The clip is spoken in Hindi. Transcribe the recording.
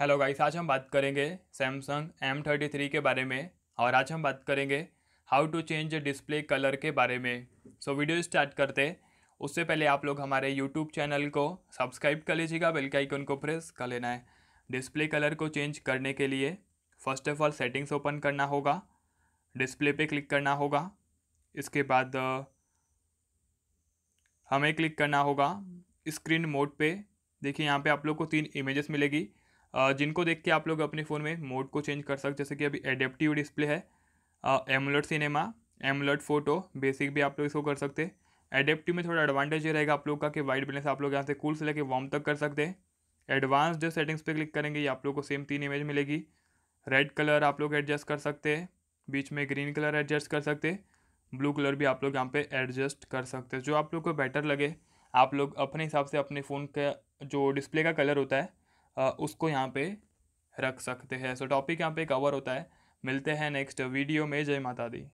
हेलो गाइस आज हम बात करेंगे सैमसंग एम थर्टी थ्री के बारे में और आज हम बात करेंगे how to change display colour के बारे में सो so, वीडियो स्टार्ट करते उससे पहले आप लोग हमारे यूट्यूब चैनल को सब्सक्राइब कर लीजिएगा बेल के आइकन को प्रेस कर लेना है डिस्प्ले कलर को चेंज करने के लिए first of all settings open करना होगा डिस्प्ले पर क्लिक करना होगा इसके बाद हमें क्लिक करना होगा स्क्रीन मोड पर देखिए यहाँ पर आप लोग को तीन इमेजेस मिलेगी जिनको देख के आप लोग अपने फ़ोन में मोड को चेंज कर सकते जैसे कि अभी एडेप्टिव डिस्प्ले है emulate cinema emulate photo basic भी आप लोग इसको कर सकते हैं एडेप्टिव में थोड़ा एडवांटेज ये रहेगा आप लोग का कि वाइट बैलेंस आप लोग यहाँ से कूल से लेके वार्म तक कर सकते हैं एडवांस जो सेटिंग्स पे क्लिक करेंगे ये आप लोग को सेम तीन इमेज मिलेगी रेड कलर आप लोग एडजस्ट कर सकते हैं बीच में ग्रीन कलर एडजस्ट कर सकते हैं ब्लू कलर भी आप लोग यहाँ पे एडजस्ट कर सकते हैं जो आप लोग को बेटर लगे आप लोग अपने हिसाब से अपने फ़ोन का जो डिस्प्ले का कलर होता है उसको यहाँ पे रख सकते हैं सो टॉपिक यहाँ पे कवर होता है मिलते हैं नेक्स्ट वीडियो में जय माता दी